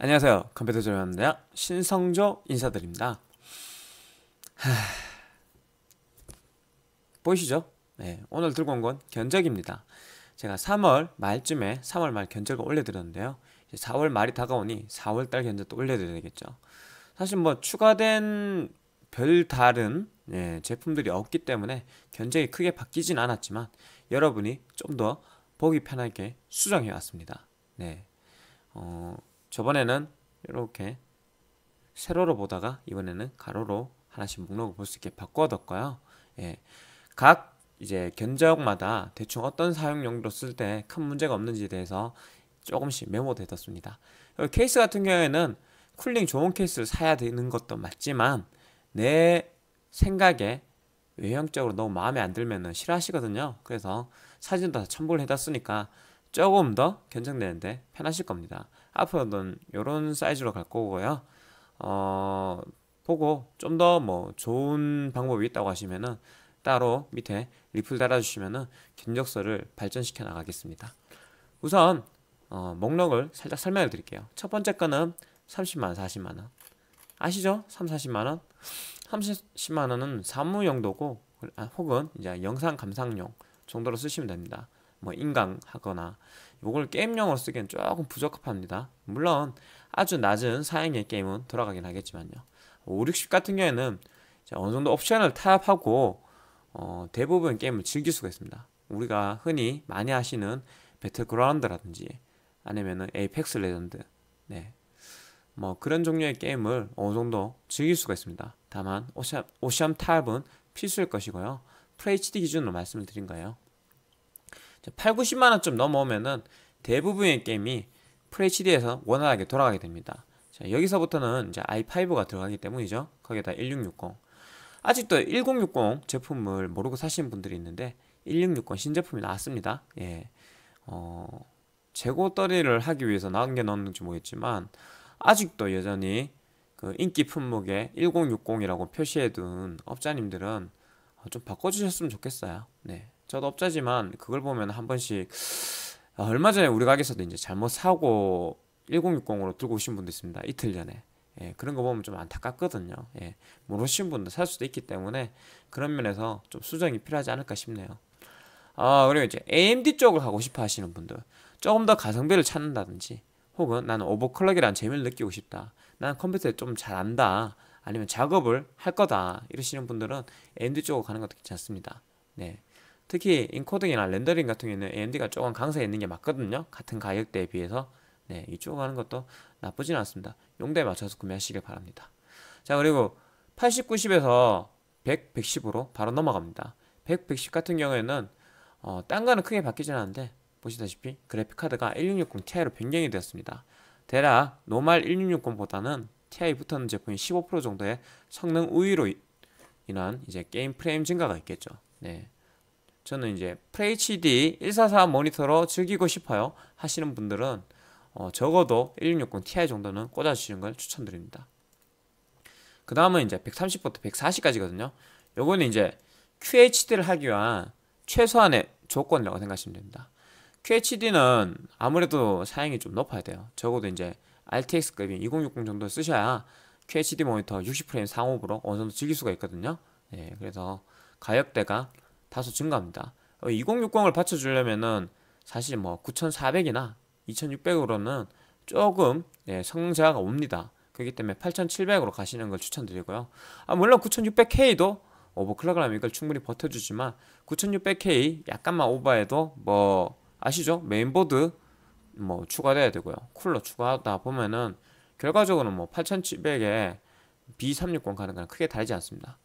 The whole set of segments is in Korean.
안녕하세요. 컴퓨터 전문입니다. 신성조 인사드립니다. 하... 보이시죠? 네, 오늘 들고 온 건 견적입니다. 제가 3월 말쯤에 3월 말 견적을 올려드렸는데요. 4월 말이 다가오니 4월 달 견적도 올려드려야 겠죠 사실 뭐 추가된 별 다른 예, 제품들이 없기 때문에 견적이 크게 바뀌진 않았지만 여러분이 좀 더 보기 편하게 수정해 왔습니다. 네, 어, 저번에는 이렇게 세로로 보다가 이번에는 가로로 하나씩 목록을 볼 수 있게 바꿔뒀고요. 예. 각 이제 견적마다 대충 어떤 사용 용도로 쓸 때 큰 문제가 없는지에 대해서 조금씩 메모되었습니다. 케이스 같은 경우에는 쿨링 좋은 케이스를 사야 되는 것도 맞지만 내 생각에 외형적으로 너무 마음에 안 들면 싫어하시거든요. 그래서 사진도 다 첨부를 해놨으니까 조금 더 견적내는데 편하실 겁니다. 앞으로는 이런 사이즈로 갈 거고요. 어, 보고 좀 더 뭐 좋은 방법이 있다고 하시면은 따로 밑에 리플 달아주시면은 견적서를 발전시켜 나가겠습니다. 우선 어, 목록을 살짝 설명해 드릴게요. 첫 번째 거는 3 0만 40만원. 아시죠? 3, 40만원. 30, 만원은 사무 용도고, 아, 혹은 이제 영상 감상용 정도로 쓰시면 됩니다. 뭐, 인강하거나, 이걸 게임용으로 쓰기엔 조금 부적합합니다. 물론 아주 낮은 사양의 게임은 돌아가긴 하겠지만요. 560 뭐 같은 경우에는 어느 정도 옵션을 타협하고 어, 대부분 게임을 즐길 수가 있습니다. 우리가 흔히 많이 하시는 배틀그라운드라든지 아니면은 에이펙스 레전드 네. 뭐 그런 종류의 게임을 어느 정도 즐길 수가 있습니다. 다만 오시암, 오시암 타협은 필수일 것이고요. FHD 기준으로 말씀을 드린 거예요. 8, 90만 원쯤 넘어오면은 대부분의 게임이 FHD에서 원활하게 돌아가게 됩니다. 자, 여기서부터는 이제 i5가 들어가기 때문이죠. 거기에다 1660. 아직도 1060 제품을 모르고 사시는 분들이 있는데 1660 신제품이 나왔습니다. 예. 어, 재고 떨이를 하기 위해서 나온 게나왔는지 모르겠지만 아직도 여전히 그 인기 품목에 1060이라고 표시해둔 업자님들은 좀 바꿔주셨으면 좋겠어요. 네. 저도 업자지만 그걸 보면 한 번씩 아, 얼마 전에 우리 가게에서도 이제 잘못 사고 1060으로 들고 오신 분도 있습니다. 이틀 전에. 예, 그런 거 보면 좀 안타깝거든요. 예, 모르시는 분도 살 수도 있기 때문에 그런 면에서 좀 수정이 필요하지 않을까 싶네요. 아, 그리고 이제 AMD 쪽을 하고 싶어 하시는 분들. 조금 더 가성비를 찾는다든지, 혹은 나는 오버클럭이라는 재미를 느끼고 싶다. 나는 컴퓨터에 좀 잘 안다. 아니면 작업을 할 거다. 이러시는 분들은 AMD 쪽으로 가는 것도 괜찮습니다. 네. 특히 인코딩이나 렌더링 같은 경우에는 AMD가 조금 강세 있는 게 맞거든요. 같은 가격대에 비해서. 네, 이쪽 하는 것도 나쁘진 않습니다. 용도에 맞춰서 구매하시길 바랍니다. 자, 그리고 80, 90에서 100, 110으로 바로 넘어갑니다. 100, 110 같은 경우에는 어, 딴가는 크게 바뀌진 않은데 보시다시피 그래픽카드가 1660 Ti로 변경이 되었습니다. 대략 노말 1660보다는 Ti 붙어있는 제품이 15% 정도의 성능 우위로 인한 이제 게임 프레임 증가가 있겠죠. 네. 저는 이제 FHD 144 모니터로 즐기고 싶어요 하시는 분들은 어, 적어도 1660 Ti 정도는 꽂아주시는 걸 추천드립니다 그 다음은 이제 130부터 140까지거든요 요거는 이제 QHD를 하기 위한 최소한의 조건이라고 생각하시면 됩니다 QHD는 아무래도 사양이 좀 높아야 돼요 적어도 이제 RTX급인 2060 정도 쓰셔야 QHD 모니터 60프레임 상업으로 어느 정도 즐길 수가 있거든요 예, 그래서 가격대가 다소 증가합니다. 2060을 어, 받쳐주려면은 사실 뭐 9400이나 2600으로는 조금 예, 성하가 옵니다. 그렇기 때문에 8700으로 가시는 걸 추천드리고요. 아, 물론 9600K도 오버클럭을 이걸 충분히 버텨주지만 9600K 약간만 오버해도 뭐 아시죠? 메인보드 뭐 추가돼야 되고요. 쿨러 추가하다 보면은 결과적으로는 뭐 8700에 B360 가는 거랑 크게 다르지 않습니다.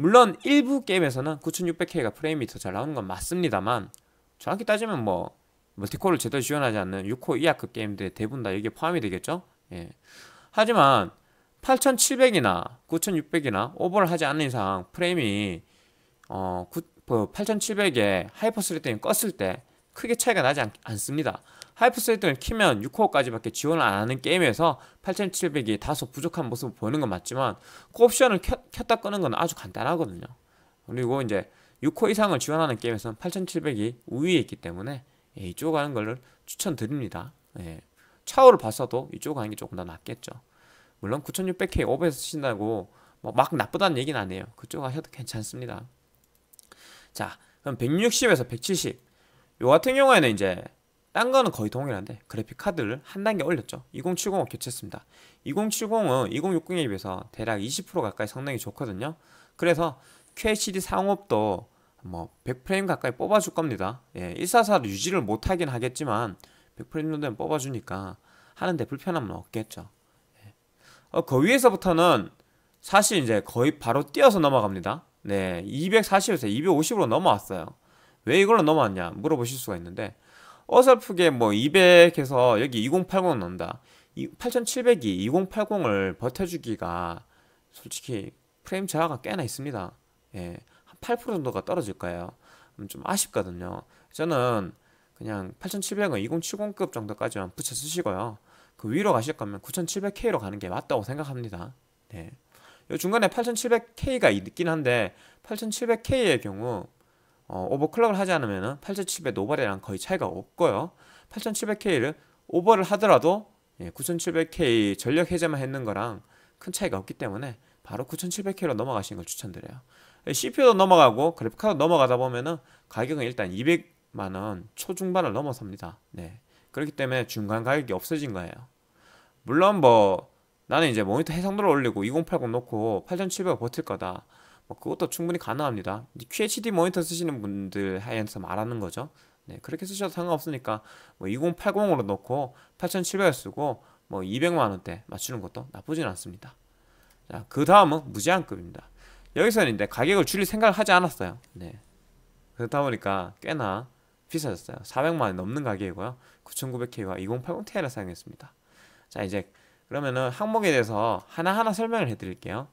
물론 일부 게임에서는 9600K가 프레임이 더 잘 나오는 건 맞습니다만 정확히 따지면 뭐 멀티코를 뭐 제대로 지원하지 않는 6코 이하급 게임들 대부분 다 여기에 포함이 되겠죠? 예. 하지만 8700이나 9600이나 오버를 하지 않는 이상 프레임이 어, 8700에 뭐 하이퍼 스레팅이 껐을 때 크게 차이가 나지 않, 습니다 하이프 세이트를 키면 6코어까지밖에 지원을 안 하는 게임에서 8700이 다소 부족한 모습을 보이는 건 맞지만 코그 옵션을 켜, 켰다 끄는 건 아주 간단하거든요. 그리고 이제 6코 이상을 지원하는 게임에서는 8700이 우위에 있기 때문에 예, 이쪽 가는 걸 추천드립니다. 예. 차후를 봤어도 이쪽 가는 게 조금 더 낫겠죠. 물론 9600K 오버에서 쓰신다고 뭐막 나쁘다는 얘기는 아니에요. 그쪽 가셔도 괜찮습니다. 자, 그럼 160에서 170, 요 같은 경우에는 이제 딴 거는 거의 동일한데 그래픽 카드를 한 단계 올렸죠. 2070을 교체했습니다. 2070은 2060에 비해서 대략 20% 가까이 성능이 좋거든요. 그래서 QHD 상업도 뭐 100프레임 가까이 뽑아줄 겁니다. 예, 144를 유지를 못하긴 하겠지만 100프레임 정도는 뽑아주니까 하는데 불편함은 없겠죠. 예. 어, 그 위에서부터는 사실 이제 거의 바로 뛰어서 넘어갑니다. 네, 240에서 250으로 넘어왔어요. 왜 이걸로 넘어왔냐 물어보실 수가 있는데 어설프게 뭐 200에서 여기 2080 넣는다. 8700이 2080을 버텨주기가 솔직히 프레임 저하가 꽤나 있습니다. 예, 한 8% 정도가 떨어질 까요좀 아쉽거든요. 저는 그냥 8700은 2070급 정도까지만 붙여 쓰시고요. 그 위로 가실 거면 9700K로 가는 게 맞다고 생각합니다. 네. 요 중간에 8700K가 있긴 한데 8700K의 경우 어, 오버클럭을 하지 않으면 8700 노바레랑 거의 차이가 없고요. 8700K를 오버를 하더라도 예, 9700K 전력 해제만 했는 거랑 큰 차이가 없기 때문에 바로 9700K로 넘어가시는 걸 추천드려요. 예, CPU도 넘어가고 그래픽카드 넘어가다 보면은 가격은 일단 200만 원 초중반을 넘어섭니다. 네. 그렇기 때문에 중간 가격이 없어진 거예요. 물론 뭐 나는 이제 모니터 해상도를 올리고 2080 놓고 8700을 버틸 거다. 뭐 그것도 충분히 가능합니다. QHD 모니터 쓰시는 분들 하에서 말하는 거죠. 네, 그렇게 쓰셔도 상관없으니까 뭐 2080으로 넣고 8 7 0 0 쓰고 뭐 200만 원대 맞추는 것도 나쁘진 않습니다. 자, 그 다음은 무제한급입니다. 여기서는 이제 가격을 줄일 생각을 하지 않았어요. 네. 그렇다 보니까 꽤나 비싸졌어요. 400만 원 넘는 가격이고요. 9900K와 2080Ti를 사용했습니다. 자, 이제 그러면은 항목에 대해서 하나하나 설명을 해드릴게요.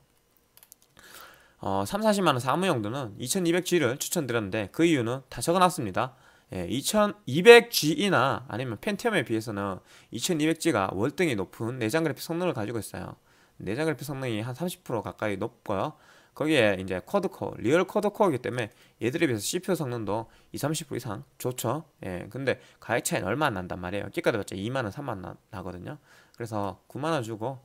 어, 3, 40만원 사무용도는 2200G를 추천드렸는데 그 이유는 다 적어놨습니다. 예, 2200G이나 아니면 펜티엄에 비해서는 2200G가 월등히 높은 내장 그래픽 성능을 가지고 있어요. 내장 그래픽 성능이 한 30% 가까이 높고요. 거기에 이제 쿼드코어, 리얼 쿼드코어이기 때문에 얘들에 비해서 CPU 성능도 20, 30% 이상 좋죠. 예, 근데 가격 차이는 얼마 안 난단 말이에요. 끼까지 봤자 2만원, 3만원 나거든요. 그래서 9만원 주고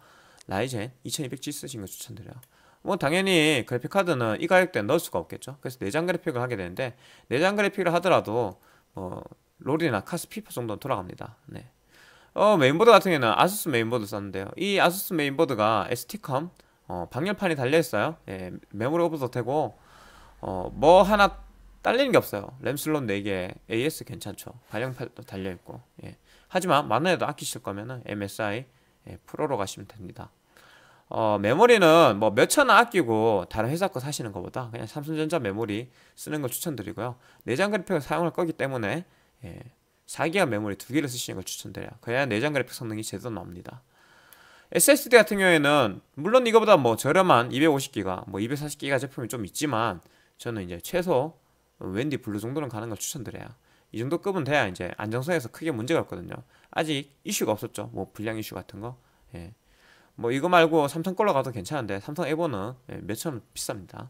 라이젠 2200G 쓰신 거 추천드려요. 뭐 당연히 그래픽카드는 이 가격대에 넣을 수가 없겠죠 그래서 내장 그래픽을 하게 되는데 내장 그래픽을 하더라도 뭐 롤이나 카스피퍼 정도는 돌아갑니다 네. 어, 메인보드 같은 경우는 아수스 메인보드 썼는데요 이 아수스 메인보드가 ST컴 어, 방열판이 달려있어요 예, 메모리 오버도 되고 어, 뭐 하나 딸리는 게 없어요 램 슬롯 4개 AS 괜찮죠 발령판도 달려있고 예. 하지만 만화에도 아끼실 거면은 MSI 예, 프로로 가시면 됩니다 어, 메모리는 뭐 몇천 원 아끼고 다른 회사 거 사시는 것보다 그냥 삼성전자 메모리 쓰는 걸 추천드리고요. 내장 그래픽을 사용할 거기 때문에 예, 4기가 메모리 두 개를 쓰시는 걸 추천드려요. 그래야 내장 그래픽 성능이 제대로 나옵니다. SSD 같은 경우에는 물론 이거보다 뭐 저렴한 250기가, 뭐 240기가 제품이 좀 있지만 저는 이제 최소 웬디 블루 정도는 가는 걸 추천드려요. 이 정도 급은 돼야 이제 안정성에서 크게 문제가 없거든요. 아직 이슈가 없었죠. 뭐 불량 이슈 같은 거. 예. 뭐 이거 말고 삼성 걸로 가도 괜찮은데 삼성 에버는 몇천 예, 원 비쌉니다.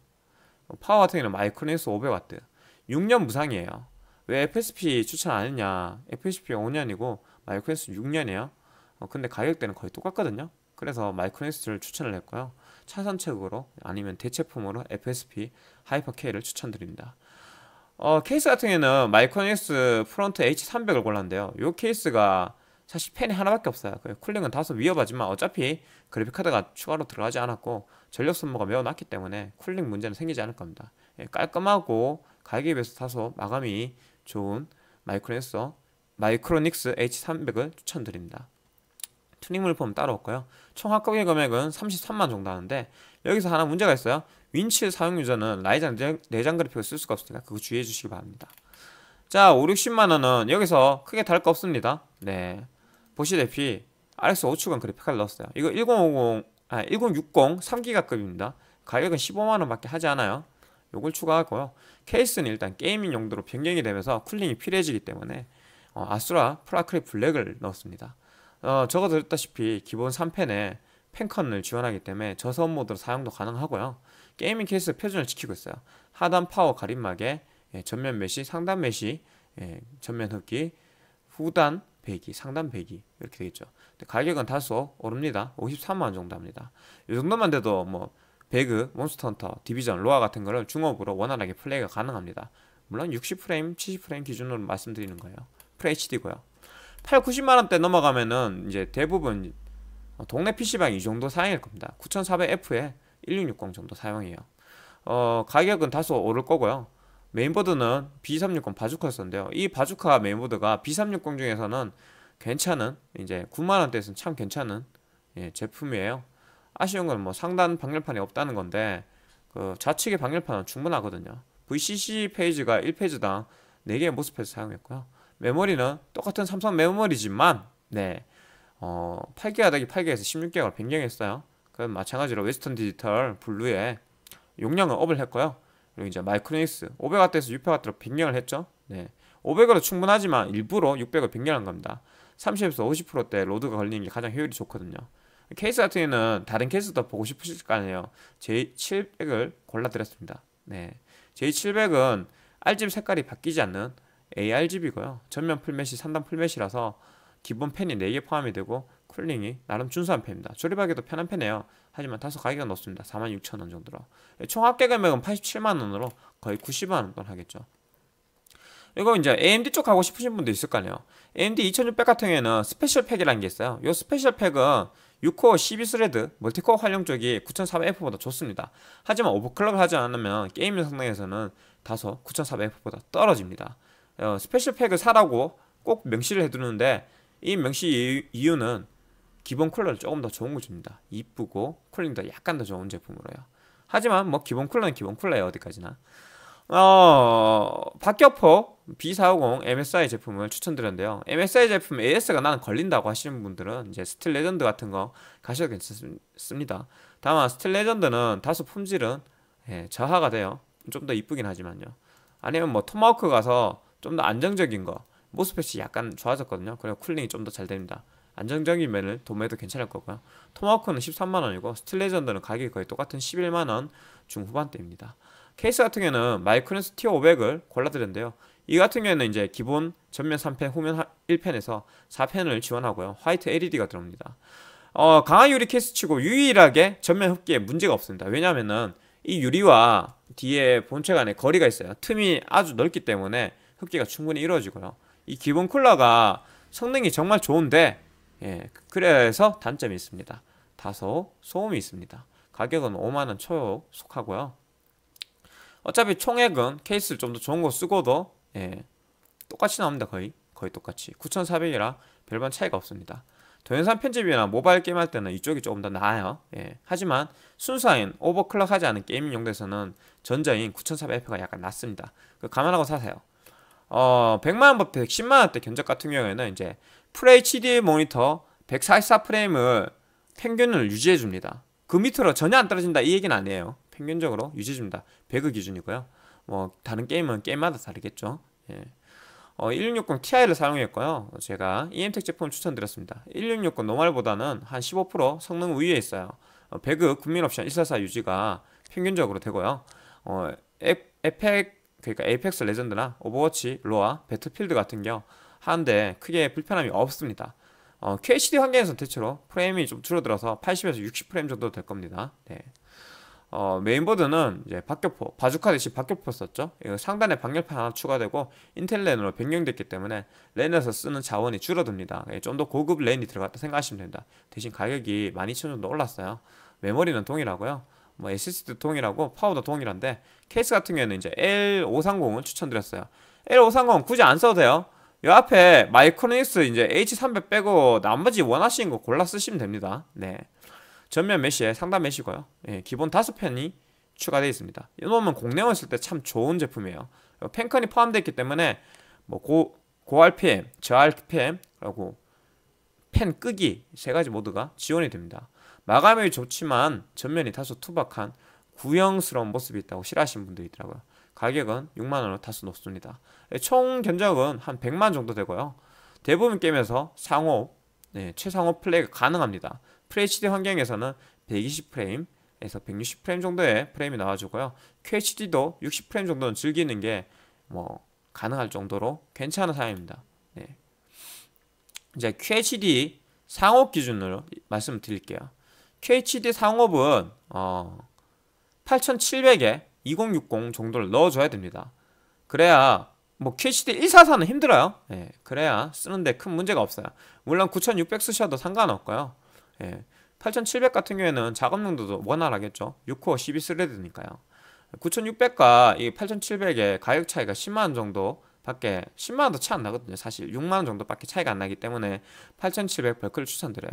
어, 파워 같은 경우는 마이크로닉스 5 0 0와트 6년 무상이에요. 왜 FSP 추천 안 했냐? FSP 5년이고 마이크로닉스 6년이에요. 어, 근데 가격대는 거의 똑같거든요. 그래서 마이크로닉스를 추천을 했고요. 차선책으로 아니면 대체품으로 FSP 하이퍼 K를 추천드립니다. 어, 케이스 같은 경우에는 마이크로닉스 프론트 H300을 골랐는데요. 이 케이스가 사실 팬이 하나밖에 없어요. 그 쿨링은 다소 위험하지만 어차피 그래픽카드가 추가로 들어가지 않았고 전력 소모가 매우 낮기 때문에 쿨링 문제는 생기지 않을 겁니다. 예, 깔끔하고 가격에 비해서 다소 마감이 좋은 마이크로닉스, 마이크로닉스 H300을 추천드립니다. 튜닝 물품 따로 없고요. 총 합격의 금액은 33만 정도 하는데 여기서 하나 문제가 있어요. 윈치 사용 유저는 라이젠 내장 그래픽을 쓸 수가 없으니까 그거 주의해 주시기 바랍니다. 자, 5, 60만원은 여기서 크게 다를 거 없습니다. 네. 보시다시피 RX 5축은 그래픽카드 넣었어요. 이거 1050, 아, 1060 3기가급입니다. 가격은 15만원밖에 하지 않아요. 요걸 추가하고요. 케이스는 일단 게이밍 용도로 변경이 되면서 쿨링이 필요해지기 때문에 어, 아수라 프라크리 블랙을 넣었습니다. 어, 저거 드렸다시피 기본 3펜에 펜컨을 지원하기 때문에 저소음 모드로 사용도 가능하고요. 게이밍 케이스 표준을 지키고 있어요. 하단 파워 가림막에 예, 전면 메시, 상단 메시, 예, 전면 흡기, 후단 배기, 상단 배기 이렇게 되겠죠. 가격은 다소 오릅니다. 53만 원 정도 합니다. 이 정도만 돼도 뭐 배그, 몬스터 헌터, 디비전, 로아 같은 거를 중업으로 원활하게 플레이가 가능합니다. 물론 60프레임, 70프레임 기준으로 말씀드리는 거예요. FHD고요. 8, 90만 원대 넘어가면은 이제 대부분 동네 PC방 이 정도 사용일 겁니다. 9400F에 1660 정도 사용해요. 어, 가격은 다소 오를 거고요. 메인보드는 B360 바주카였었는데요. 이 바주카 메인보드가 B360 중에서는 괜찮은 이제 9만원대에서는 참 괜찮은 예, 제품이에요. 아쉬운 건 뭐 상단 방열판이 없다는 건데 그 좌측의 방열판은 충분하거든요. VCC 페이지가 1페이지당 4개의 모스펫을 사용했고요. 메모리는 똑같은 삼성 메모리지만 네 어, 8개 가되기 8개에서 1 6개가 변경했어요. 그건 마찬가지로 웨스턴 디지털 블루에 용량을 업을 했고요. 그리고 이제 마이크로닉스 500W에서 600W로 변경을 했죠. 네. 500으로 충분하지만 일부러 600을 변경한 겁니다. 30에서 50%대 로드가 걸리는 게 가장 효율이 좋거든요. 케이스 같은 경우는 다른 케이스도 보고 싶으실 거 아니에요. J700을 골라드렸습니다. 네. J700은 RGB 색깔이 바뀌지 않는 ARGB고요. 전면 풀메시, 3단 풀메시라서 기본 펜이 4개 포함이 되고 쿨링이 나름 준수한 펜입니다. 조립하기도 편한 펜이에요. 하지만 다소 가격은 높습니다. 46,000원 정도로. 예, 총 합계 금액은 87만원으로 거의 90만원 돈 하겠죠. 이거 이제 AMD 쪽 가고 싶으신 분도 있을 거 아니에요. AMD 2600 같은 경우에는 스페셜 팩이라는 게 있어요. 이 스페셜 팩은 6코어 12스레드 멀티코어 활용 쪽이 9400F보다 좋습니다. 하지만 오버클럭을 하지 않으면 게임밍 성능에서는 다소 9400F보다 떨어집니다. 어, 스페셜 팩을 사라고 꼭 명시를 해두는데 이 명시 이유는 기본 쿨러를 조금 더 좋은 거 줍니다. 이쁘고 쿨링도 약간 더 좋은 제품으로요. 하지만 뭐 기본 쿨러는 기본 쿨러예요. 어디까지나. 어, 박격포 B450 MSI 제품을 추천드렸는데요. MSI 제품 AS가 나는 걸린다고 하시는 분들은 이제 스틸 레전드 같은 거 가셔도 괜찮습니다. 다만 스틸 레전드는 다소 품질은 예, 저하가 돼요. 좀 더 이쁘긴 하지만요. 아니면 뭐 토마호크 가서 좀 더 안정적인 거 모스펫이 약간 좋아졌거든요. 그리고 쿨링이 좀 더 잘 됩니다. 안정적인 면을 도매도 괜찮을 거고요. 토마호크는 13만원이고 스틸레전더는 가격이 거의 똑같은 11만원 중후반대입니다. 케이스 같은 경우에는 마이크로스 티어 500을 골라드렸는데요. 이 같은 경우에는 이제 기본 전면 3펜, 후면 1펜에서 4펜을 지원하고요. 화이트 LED가 들어옵니다. 어, 강화 유리 케이스치고 유일하게 전면 흡기에 문제가 없습니다. 왜냐면은 하이 유리와 뒤에 본체 간에 거리가 있어요. 틈이 아주 넓기 때문에 흡기가 충분히 이루어지고요. 이 기본 쿨러가 성능이 정말 좋은데 예, 그래서 단점이 있습니다. 다소 소음이 있습니다. 가격은 5만원 초 속하고요. 어차피 총액은 케이스를 좀 더 좋은 거 쓰고도 예, 똑같이 나옵니다. 거의 거의 똑같이 9,400이라 별반 차이가 없습니다. 동영상 편집이나 모바일 게임 할 때는 이쪽이 조금 더 나아요. 예, 하지만 순수한 오버클럭 하지 않은 게이밍 용도에서는 전자인 9,400F가 약간 낮습니다. 그 감안하고 사세요. 어, 100만원부터 110만원대 견적 같은 경우에는 이제 FHD 모니터 144프레임을 평균을 유지해 줍니다. 그 밑으로 전혀 안 떨어진다 이 얘기는 아니에요. 평균적으로 유지해 줍니다. 배그 기준이고요. 뭐 다른 게임은 게임마다 다르겠죠. 예. 어, 1660 Ti를 사용했고요. 제가 EM텍 제품 추천드렸습니다. 1660 노멀보다는 한 15% 성능 우위에 있어요. 어, 배그 국민 옵션 144 유지가 평균적으로 되고요. 어, 에, 에펙 그러니까 에이펙스 레전드나 오버워치, 로아, 배틀필드 같은 경우 하는데 크게 불편함이 없습니다. 어, QHD 환경에서 대체로 프레임이 좀 줄어들어서 80에서 60프레임 정도 될 겁니다. 네. 어, 메인보드는 이제 박격포, 바주카 대신 박격포 썼죠. 이거 상단에 방열판 하나 추가되고 인텔 랜으로 변경됐기 때문에 랜에서 쓰는 자원이 줄어듭니다. 예, 좀더 고급 랜이 들어갔다 생각하시면 됩니다. 대신 가격이 12,000원 정도 올랐어요. 메모리는 동일하고요. 뭐 SSD 동일하고 파워도 동일한데 케이스 같은 경우에는 이제 L530을 추천드렸어요. L530 굳이 안 써도 돼요. 요 앞에 마이크로닉스 이제 H300 빼고 나머지 원하시는 거 골라 쓰시면 됩니다. 네. 전면 메시에 상단 메시고요. 예, 기본 다섯 편이 추가되어 있습니다. 이 놈은 공냉어 쓸때 참 좋은 제품이에요. 팬컨이 포함되어 있기 때문에 뭐 고, 고 RPM, 저 RPM라고 펜 끄기 세 가지 모드가 지원이 됩니다. 마감이 좋지만 전면이 다소 투박한 구형스러운 모습이 있다고 싫어하시는 분도 있더라고요. 가격은 6만원으로 다소 높습니다. 예, 총 견적은 한 100만 정도 되고요. 대부분 게임에서 상호, 네, 최상호 플레이가 가능합니다. FHD 환경에서는 120프레임에서 160프레임 정도의 프레임이 나와주고요. QHD도 60프레임 정도는 즐기는 게 뭐 가능할 정도로 괜찮은 사양입니다. 네. 이제 QHD 상업 기준으로 말씀드릴게요. QHD 상업은 어 8,700에 2060 정도를 넣어줘야 됩니다. 그래야 뭐 QHD 144는 힘들어요. 예, 그래야 쓰는데 큰 문제가 없어요. 물론 9600 쓰셔도 상관없고요. 예, 8700 같은 경우에는 작업 용도도 원활하겠죠. 6코어 12스레드니까요. 9600과 이 8700의 가격 차이가 10만원 정도 밖에 10만원도 차 안 나거든요 사실 6만원 정도밖에 차이가 안 나기 때문에 8700 벌크를 추천드려요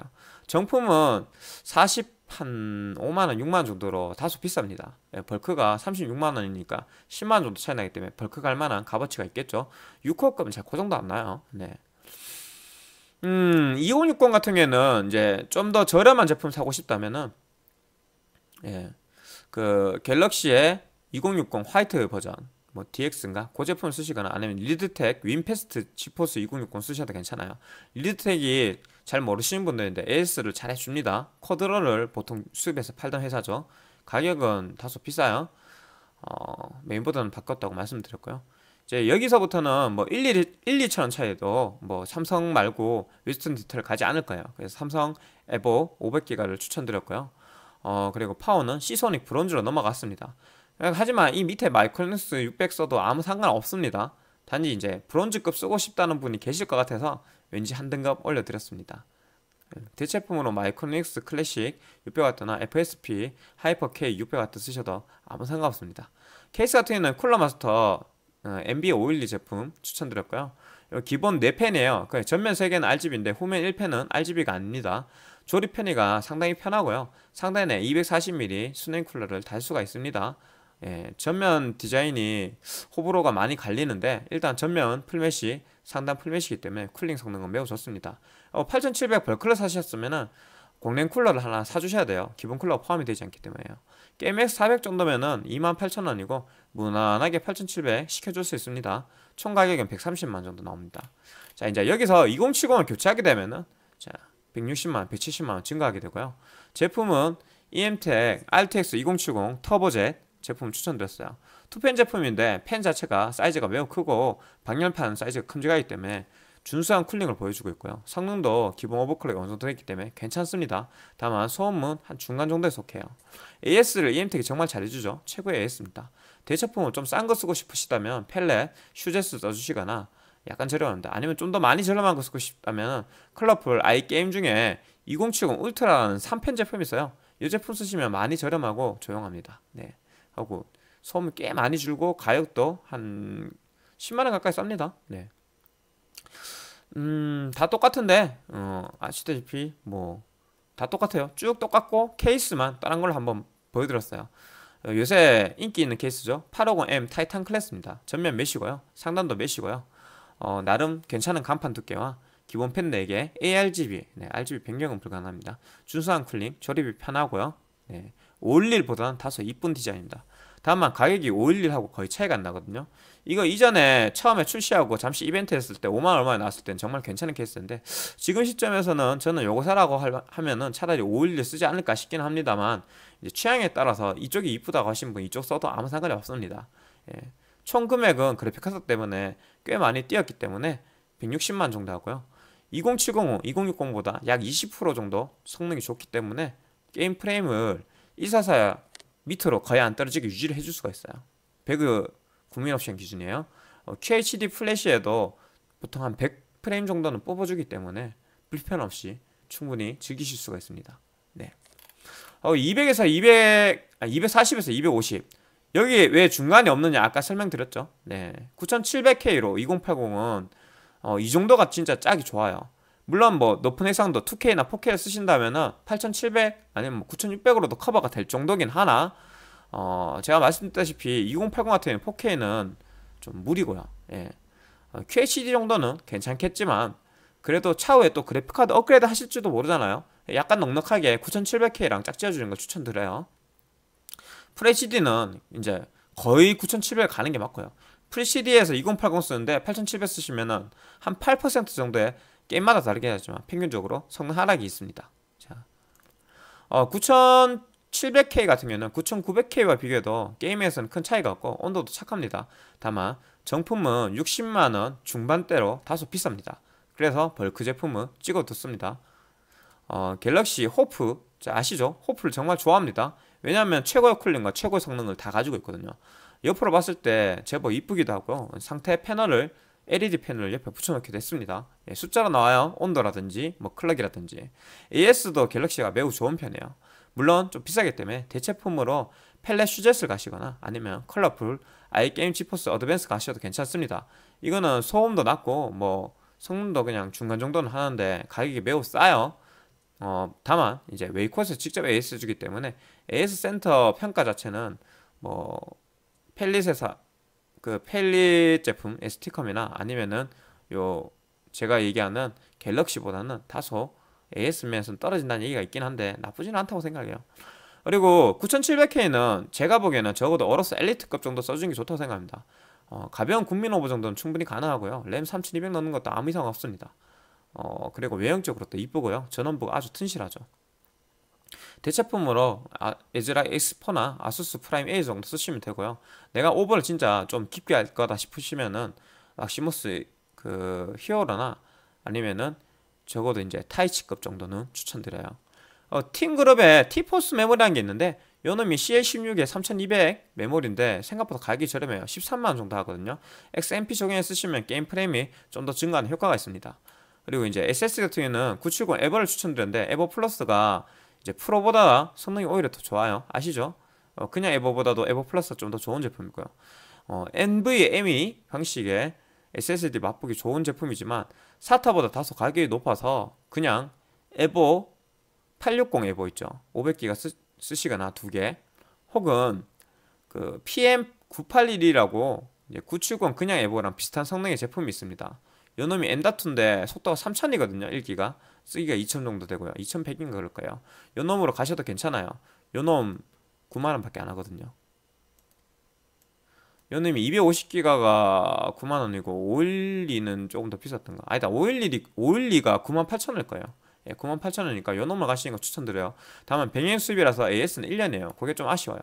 정품은 40한 5만원, 6만원 정도로 다소 비쌉니다. 예, 벌크가 36만원이니까 10만원 정도 차이 나기 때문에 벌크 갈만한 값어치가 있겠죠. 6호급은 잘그 정도 안 나요. 네. 음, 2060 같은 경우에는 이제 좀 더 저렴한 제품 사고 싶다면은, 예, 그 갤럭시의 2060 화이트 버전, 뭐 DX인가? 그 제품 을 쓰시거나 아니면 리드텍 윈페스트 지포스 2060 쓰셔도 괜찮아요. 리드텍이 잘 모르시는 분들인데 AS를 잘 해줍니다. 쿼드러를 보통 수입해서 팔던 회사죠. 가격은 다소 비싸요. 어, 메인보드는 바꿨다고 말씀드렸고요. 이제 여기서부터는 뭐 1, 2, 1, 2천원 차이도 뭐 삼성 말고 위스턴 디지털 가지 않을 거예요. 그래서 삼성 에보 500기가를 추천드렸고요. 어, 그리고 파워는 시소닉 브론즈로 넘어갔습니다. 하지만 이 밑에 마이크로닉스 600 써도 아무 상관 없습니다. 단지 이제 브론즈급 쓰고 싶다는 분이 계실 것 같아서 왠지 한 등급 올려드렸습니다. 예, 대체품으로 마이크로닉스 클래식 600W나 FSP 하이퍼 K 600W 쓰셔도 아무 상관없습니다. 케이스 같은 경우는 쿨러마스터 MB512 어, 제품 추천드렸고요. 기본 4펜이에요. 전면 3개는 RGB인데 후면 1펜은 RGB가 아닙니다. 조립 편의가 상당히 편하고요. 상단에 240mm 수냉 쿨러를 달 수가 있습니다. 예, 전면 디자인이 호불호가 많이 갈리는데 일단 전면 풀메시 상단 풀메시이기 때문에 쿨링 성능은 매우 좋습니다 어, 8700 벌클러 사셨으면은 공랭 쿨러를 하나 사주셔야 돼요 기본 쿨러 가 포함이 되지 않기 때문에요 게임X 400 정도면은 28,000원이고 무난하게 8,700 시켜줄 수 있습니다 총 가격은 130만 정도 나옵니다 자 이제 여기서 2070을 교체하게 되면은 자 160만, 170만원 증가하게 되고요 제품은 EMTEC RTX 2070 터보젯 제품 추천드렸어요. 투펜 제품인데 펜 자체가 사이즈가 매우 크고 방열판 사이즈가 큼직하기 때문에 준수한 쿨링을 보여주고 있고요. 성능도 기본 오버클럭이 어느 정도 되기 때문에 괜찮습니다. 다만 소음은 한 중간 정도에 속해요. AS를 EM택이 정말 잘해주죠. 최고의 AS입니다. 대체품은 좀싼 거 쓰고 싶으시다면 펠렛, 슈제스 써주시거나 약간 저렴한데 아니면 좀 더 많이 저렴한 거 쓰고 싶다면 클럽풀 아이 게임 중에 2070 울트라는 3펜 제품이 있어요. 이 제품 쓰시면 많이 저렴하고 조용합니다. 네. 하고 소음을 꽤 많이 줄고 가격도 한 10만원 가까이 쌉니다 네. 음, 다 똑같은데 어, 아시다시피 뭐 다 똑같아요 쭉 똑같고 케이스만 다른 걸 한번 보여드렸어요 어, 요새 인기 있는 케이스죠 850M 타이탄 클래스입니다 전면 메쉬고요 상단도 메쉬고요 어, 나름 괜찮은 간판 두께와 기본 펜 4개 ARGB, 네, RGB 변경은 불가능합니다. 준수한 쿨링, 조립이 편하고요. 네, 511보다는 다소 이쁜 디자인입니다. 다만 가격이 511하고 거의 차이가 안 나거든요. 이거 이전에 처음에 출시하고 잠시 이벤트 했을 때 5만 얼마에 나왔을 땐 정말 괜찮은 케이스인데 지금 시점에서는 저는 요거 사라고 하면은 차라리 511 쓰지 않을까 싶긴 합니다만 이제 취향에 따라서 이쪽이 이쁘다고 하신 분 이쪽 써도 아무 상관이 없습니다. 예. 총 금액은 그래픽 카드 때문에 꽤 많이 뛰었기 때문에 160만 정도 하고요. 2 0 7 0 2060보다 약 20% 정도 성능이 좋기 때문에 게임 프레임을 144 밑으로 거의 안 떨어지게 유지를 해줄 수가 있어요. 배그 국민 옵션 기준이에요. 어, QHD 플래시에도 보통 한 100프레임 정도는 뽑아주기 때문에 불편 없이 충분히 즐기실 수가 있습니다. 네. 어, 200에서 200, 아, 240에서 250. 여기 왜 중간이 없느냐 아까 설명드렸죠. 네. 9700K로 2080은 어, 이 정도가 진짜 짝이 좋아요. 물론 뭐 높은 해상도 2K나 4K를 쓰신다면은 8700 아니면 뭐 9600으로도 커버가 될 정도긴 하나 어 제가 말씀드렸다시피 2080 같은 경우 4K는 좀 무리고요. 예. QHD 어, 정도는 괜찮겠지만 그래도 차후에 또 그래픽카드 업그레이드 하실지도 모르잖아요. 약간 넉넉하게 9700K랑 짝지어주는 걸 추천드려요. FHD는 이제 거의 9700 가는 게 맞고요. FHD에서 2080 쓰는데 8700 쓰시면은 한 8% 정도의 게임마다 다르긴 하지만 평균적으로 성능 하락이 있습니다. 자, 어, 9700K 같은 경우는 9900K와 비교해도 게임에서는 큰 차이가 없고 온도도 착합니다. 다만 정품은 60만원 중반대로 다소 비쌉니다. 그래서 벌크 그 제품은 찍어뒀습니다. 어, 갤럭시 호프 자, 아시죠? 호프를 정말 좋아합니다. 왜냐하면 최고의 쿨링과 최고의 성능을 다 가지고 있거든요. 옆으로 봤을 때 제법 이쁘기도 하고 상태 패널을 LED 펜을 옆에 붙여놓게 됐습니다. 예, 숫자로 나와요. 온도라든지 뭐 클럭이라든지 AS도 갤럭시가 매우 좋은 편이에요. 물론 좀 비싸기 때문에 대체품으로 펠렛 슈젯을 가시거나 아니면 컬러풀 아이 게임 지포스 어드밴스 가셔도 괜찮습니다. 이거는 소음도 낮고 뭐 성능도 그냥 중간 정도는 하는데 가격이 매우 싸요. 어, 다만 이제 웨이코에 직접 AS 주기 때문에 AS 센터 평가 자체는 뭐 펠릿 회사 그펠리 제품 스티컴이나 아니면은 요 제가 얘기하는 갤럭시보다는 다소 AS면에서는 떨어진다는 얘기가 있긴 한데 나쁘진 않다고 생각해요. 그리고 9700K는 제가 보기에는 적어도 어로스 엘리트급 정도 써주는 게 좋다고 생각합니다. 어, 가벼운 국민 오버 정도는 충분히 가능하고요. 램 3200 넣는 것도 아무 이상 없습니다. 어, 그리고 외형적으로도 이쁘고요. 전원부가 아주 튼실하죠. 대체품으로 아, 에즈라 X4나 아수스 프라임 A 정도 쓰시면 되고요. 내가 오버를 진짜 좀 깊게 할 거다 싶으시면은 락시모스 그 히어로나 아니면은 적어도 이제 타이치급 정도는 추천드려요. 어, 팀그룹에 티포스 메모리라는 게 있는데 요 놈이 CL16에 3200 메모리인데 생각보다 가격이 저렴해요. 13만원 정도 하거든요. XMP 적용해 쓰시면 게임 프레임이 좀 더 증가하는 효과가 있습니다. 그리고 이제 SS 같은 경우에는 970 에버를 추천드렸는데 에버 플러스가 이제 프로보다 성능이 오히려 더 좋아요. 아시죠? 어, 그냥 에버보다도 에버 플러스가 좀 더 좋은 제품이고요. 어, NVMe 방식의 SSD 맛보기 좋은 제품이지만 사타보다 다소 가격이 높아서 그냥 에버 860 에버 있죠. 500기가 쓰, 쓰시거나 두 개. 혹은 그 PM981이라고 970 그냥 에버랑 비슷한 성능의 제품이 있습니다. 요놈이 M.2인데 속도가 3000이거든요. 1기가. 쓰기가 2천 정도 되고요. 2,100인가 그럴까요? 요 놈으로 가셔도 괜찮아요. 요놈 9만원 밖에 안 하거든요. 요 놈이 250기가가 9만원이고 512는 조금 더 비쌌던가. 아니다. 512, 512가 9만 8천원일 거예요. 예, 9만 8천원이니까 요 놈을 가시는 거 추천드려요. 다만 100엔 수입이라서 AS는 1년이에요. 그게 좀 아쉬워요.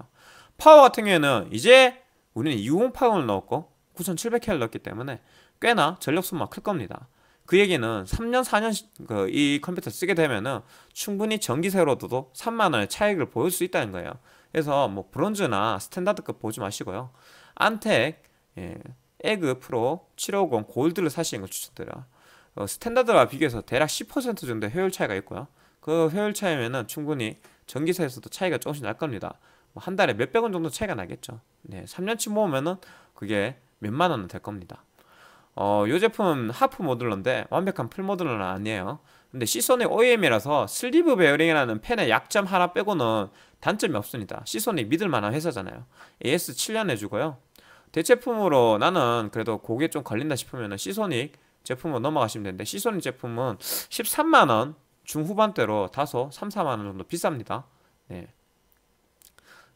파워 같은 경우에는 이제 우리는 2 0파워을 넣었고 9700K를 넣었기 때문에 꽤나 전력 소모가 클 겁니다. 그 얘기는 3년 4년 그이 컴퓨터 쓰게 되면은 충분히 전기세로도 3만 원의 차익을 보일 수 있다는 거예요. 그래서 뭐 브론즈나 스탠다드급 보지 마시고요. 안텍 예, 에그 프로 750 골드를 사시는 걸 추천드려요. 어, 스탠다드와 비교해서 대략 10% 정도 의 효율 차이가 있고요. 그 효율 차이면은 충분히 전기세에서도 차이가 조금씩 날 겁니다. 뭐 한 달에 몇백 원 정도 차이가 나겠죠. 네, 3년치 모으면은 그게 몇만 원은 될 겁니다. 어, 이 제품은 하프 모듈러인데 완벽한 풀 모듈러는 아니에요. 근데 시선의 OEM이라서 슬리브 베어링이라는 펜의 약점 하나 빼고는 단점이 없습니다. 시선이 믿을만한 회사잖아요. AS 7년 해주고요. 대체품으로 나는 그래도 고게 좀 걸린다 싶으면 시소닉 제품으로 넘어가시면 되는데 시소닉 제품은 13만원 중후반대로 다소 3, 4만원 정도 비쌉니다. 네.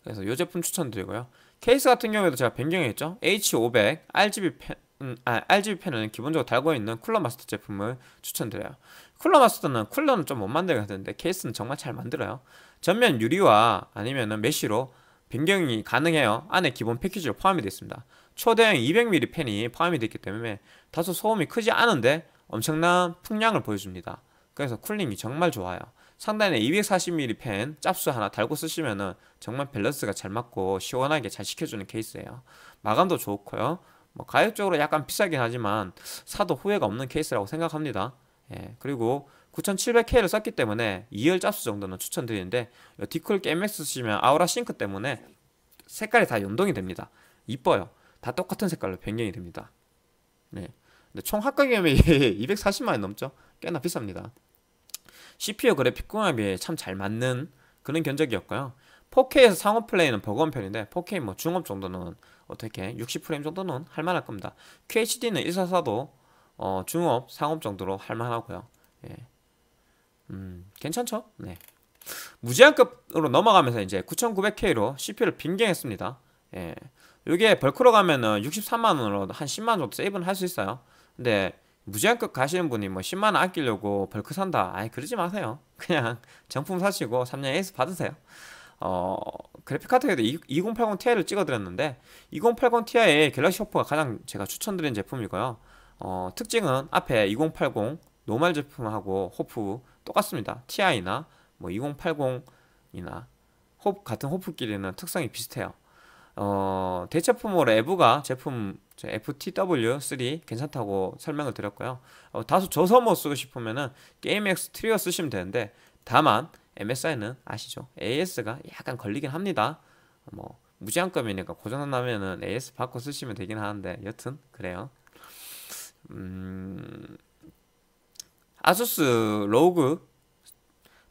그래서 이 제품 추천드리고요. 케이스 같은 경우에도 제가 변경했죠. H500 RGB 펜, 음, 아, RGB펜은 기본적으로 달고 있는 쿨러 마스터 제품을 추천드려요. 쿨러 마스터는 쿨러는 좀 못만들게되는데 케이스는 정말 잘 만들어요. 전면 유리와 아니면은 메쉬로 변경이 가능해요. 안에 기본 패키지로 포함이 되어 있습니다. 초대형 200mm 펜이 포함이 되어 있기 때문에 다소 소음이 크지 않은데 엄청난 풍량을 보여줍니다. 그래서 쿨링이 정말 좋아요. 상단에 240mm 펜 짭수 하나 달고 쓰시면은 정말 밸런스가 잘 맞고 시원하게 잘 시켜주는 케이스예요. 마감도 좋고요. 뭐 가격적으로 약간 비싸긴 하지만 사도 후회가 없는 케이스라고 생각합니다. 예, 그리고 9700K를 썼기 때문에 2열 짭수 정도는 추천드리는데 디콜 MX 쓰시면 아우라 싱크 때문에 색깔이 다 연동이 됩니다. 이뻐요. 다 똑같은 색깔로 변경이 됩니다. 네. 근데 총합격이 240만원 넘죠? 꽤나 비쌉니다. CPU 그래픽 궁합이 참 잘 맞는 그런 견적이었고요. 4K에서 상업 플레이는 버거운 편인데 4K 뭐 중업 정도는 어떻게 60프레임 정도는 할만할 겁니다. QHD는 144도 어, 중업, 상업 정도로 할만하고요. 예. 음, 괜찮죠? 네. 무제한급으로 넘어가면서 이제 9900K로 CPU를 빙경했습니다. 예. 이게 벌크로 가면은 63만원으로 한 10만원 정도 세이브는 할 수 있어요. 근데 무제한급 가시는 분이 뭐 10만원 아끼려고 벌크 산다. 아니, 그러지 마세요. 그냥 정품 사시고 3년 에이스 받으세요. 어, 그래픽카드에 2080 Ti를 찍어드렸는데 2080 Ti의 갤럭시 호프가 가장 제가 추천드린 제품이고요. 어, 특징은 앞에 2080 노멀 제품하고 호프 똑같습니다. Ti나 뭐 2080이나 호 같은 호프끼리는 특성이 비슷해요. 어, 대체품으로 에브가 제품 FTW3 괜찮다고 설명을 드렸고요. 어, 다소 저서모 뭐 쓰고 싶으면은 게임엑스 트리어 쓰시면 되는데 다만 MSI는 아시죠? AS가 약간 걸리긴 합니다. 뭐 무제한급이니까 고장 나면은 AS 바꿔 쓰시면 되긴 하는데 여튼 그래요. 음... 아수스 로그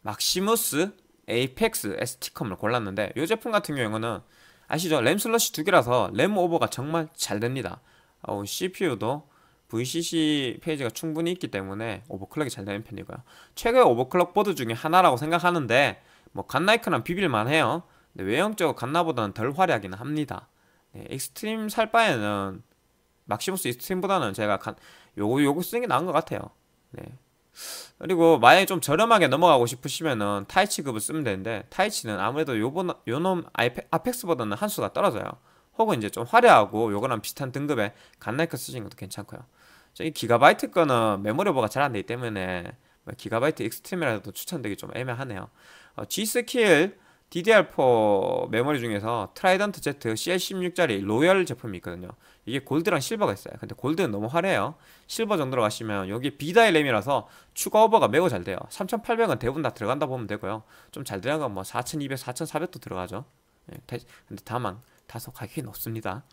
막시무스 에이펙스 ST컴을 골랐는데 이 제품 같은 경우는 아시죠? 램 슬러시 두 개라서 램 오버가 정말 잘 됩니다. 어, CPU도 VCC 페이지가 충분히 있기 때문에 오버클럭이 잘 되는 편이고요. 최고의 오버클럭 보드 중에 하나라고 생각하는데 뭐 갓나이크랑 비빌만 해요. 근데 외형적으로 갓나보다는 덜화려하기는 합니다. 네, 익스트림 살 바에는 막시무스 익스트림보다는 제가 간, 요거 요거 쓰는 게 나은 것 같아요. 네. 그리고 만약에 좀 저렴하게 넘어가고 싶으시면은 타이치급을 쓰면 되는데 타이치는 아무래도 요번 요놈 아이페, 아펙스보다는 한 수가 떨어져요. 혹은 이제 좀 화려하고 요거랑 비슷한 등급의 갓나이크 쓰시는 것도 괜찮고요. 저기 기가바이트 거는 메모리 오버가 잘 안 되기 때문에 뭐 기가바이트 익스트림이라도 추천되기 좀 애매하네요. 어, G스킬 DDR4 메모리 중에서 트라이던트 Z CL16짜리 로열 제품이 있거든요. 이게 골드랑 실버가 있어요. 근데 골드는 너무 화려해요. 실버 정도로 가시면 여기 비다이 램이라서 추가 오버가 매우 잘 돼요. 3800은 대부분 다 들어간다 보면 되고요. 좀 잘 들어간 건뭐 4200, 4400도 들어가죠. 예, 근데 다만 다소 가격이 높습니다.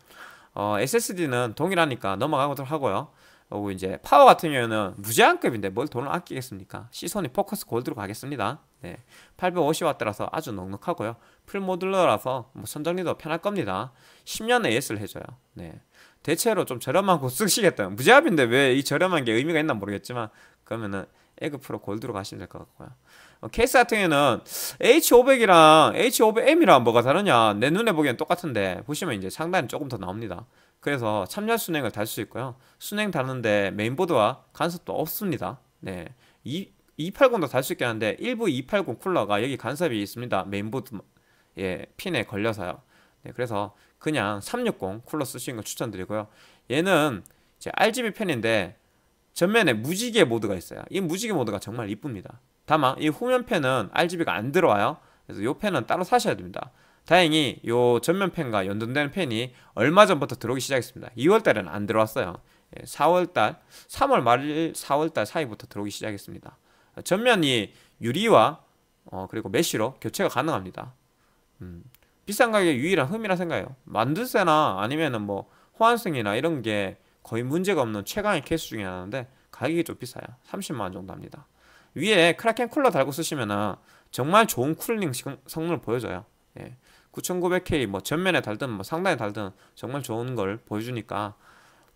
어, SSD는 동일하니까 넘어가도록 하고요. 그리고 이제 파워 같은 경우에는 무제한급인데 뭘 돈을 아끼겠습니까? 시선이 포커스 골드로 가겠습니다. 네. 850W라서 아주 넉넉하고요. 풀 모듈러라서 뭐 선정리도 편할 겁니다. 10년에 예스를 해줘요. 네. 대체로 좀 저렴한 거 쓰시겠다. 무제한인데왜 이 저렴한 게 의미가 있나 모르겠지만 그러면은 에그 프로 골드로 가시면 될 것 같고요. 어, 케이스 같은 경우에는 H500이랑 H500M이랑 뭐가 다르냐? 내 눈에 보기엔 똑같은데 보시면 이제 상단이 조금 더 나옵니다. 그래서 참여 순행을 달 수 있고요. 순행 다는데 메인보드와 간섭도 없습니다. 네. 이, 280도 달 수 있게 하데 일부 280 쿨러가 여기 간섭이 있습니다. 메인보드 예, 핀에 걸려서요. 네, 그래서 그냥 360 쿨러 쓰시는 걸 추천드리고요. 얘는 이제 RGB 펜인데 전면에 무지개 모드가 있어요. 이 무지개 모드가 정말 이쁩니다. 다만 이 후면펜은 RGB가 안 들어와요. 그래서 이 펜은 따로 사셔야 됩니다. 다행히 이 전면 펜과 연동되는 펜이 얼마 전부터 들어오기 시작했습니다. 2월 달에는 안 들어왔어요. 4월 예, 달, 3월 말, 4월 달 사이부터 들어오기 시작했습니다. 전면이 유리와 어, 그리고 메쉬로 교체가 가능합니다. 음, 비싼 가격의 유일한 흠이라 생각해요. 만들세나 아니면은 뭐 호환성이나 이런 게 거의 문제가 없는 최강의 케이스 중에 하나인데 가격이 좀 비싸요. 30만원 정도 합니다. 위에 크라켄 쿨러 달고 쓰시면은 정말 좋은 쿨링 성능을 보여줘요. 예. 9900K 뭐 전면에 달든 뭐 상단에 달든 정말 좋은 걸 보여주니까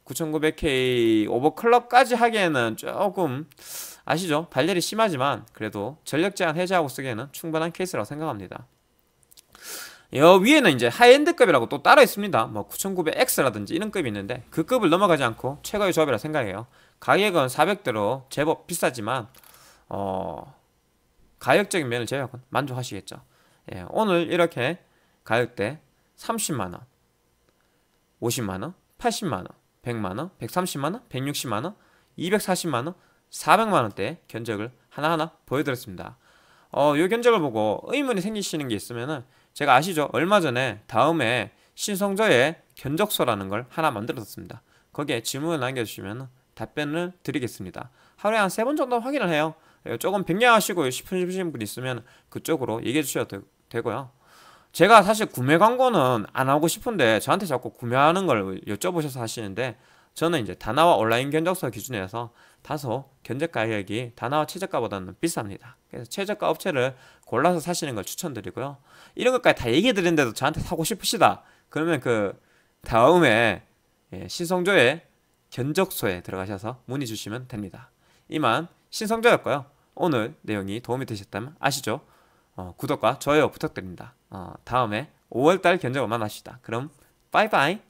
9900K 오버클럭까지 하기에는 조금 아시죠? 발열이 심하지만 그래도 전력 제한 해제하고 쓰기에는 충분한 케이스라고 생각합니다. 여 위에는 이제 하이엔드급이라고 또 따로 있습니다. 뭐 9900X라든지 이런 급이 있는데 그 급을 넘어가지 않고 최고의 조합이라 생각해요. 가격은 400대로 제법 비싸지만 어 가격적인 면을 제외하고 는 만족하시겠죠. 예, 오늘 이렇게 가격대 30만원, 50만원, 80만원, 100만원, 130만원, 160만원, 240만원, 400만원대 견적을 하나하나 보여드렸습니다. 어, 요 견적을 보고 의문이 생기시는 게 있으면은 제가 아시죠? 얼마 전에 다음에 신성저의 견적서라는 걸 하나 만들었습니다. 거기에 질문을 남겨주시면 답변을 드리겠습니다. 하루에 한 세 번 정도 확인을 해요. 예, 조금 변경하시고 싶으신 분 있으면 그쪽으로 얘기해 주셔도 되, 고요 제가 사실 구매 광고는 안 하고 싶은데 저한테 자꾸 구매하는 걸 여쭤보셔서 하시는데 저는 이제 다나와 온라인 견적서 기준에서 다소 견제 가격이 단화와 최저가보다는 비쌉니다. 그래서 최저가 업체를 골라서 사시는 걸 추천드리고요. 이런 것까지 다 얘기해 드는데도 저한테 사고 싶으시다. 그러면 그 다음에 예, 신성조의 견적소에 들어가셔서 문의 주시면 됩니다. 이만 신성조였고요. 오늘 내용이 도움이 되셨다면 아시죠? 어, 구독과 좋아요 부탁드립니다. 어, 다음에 5월달 견적을 만납시다. 그럼 빠이빠이!